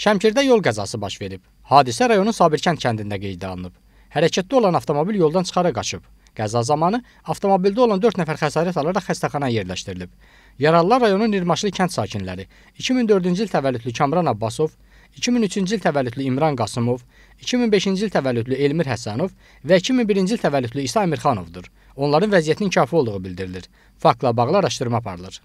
Şəmkirdə yol qəzası baş verib. Hadisə rayonun Sabirkənd kəndində qeydə alınıb. Hərəkətdə olan avtomobil yoldan çıxaraq qaçıb. Qəza zamanı avtomobildə olan 4 nəfər xəsarət alaraq xəstəxanaya yerləşdirilib. Yaralılar rayonun Nirmaşlı kənd sakinləri 2004-cü il təvəllüdlü Kamran Abbasov, 2003-cü il təvəllüdlü İmran Qasımov, 2005-ci il təvəllüdlü Elmir Həsənov və 2001-ci il təvəllüdlü İsa Əmirxanovdur. Onların vəziyyətinin kafi olduğu bildirilir. Faktla bağlı araşdırma aparılır.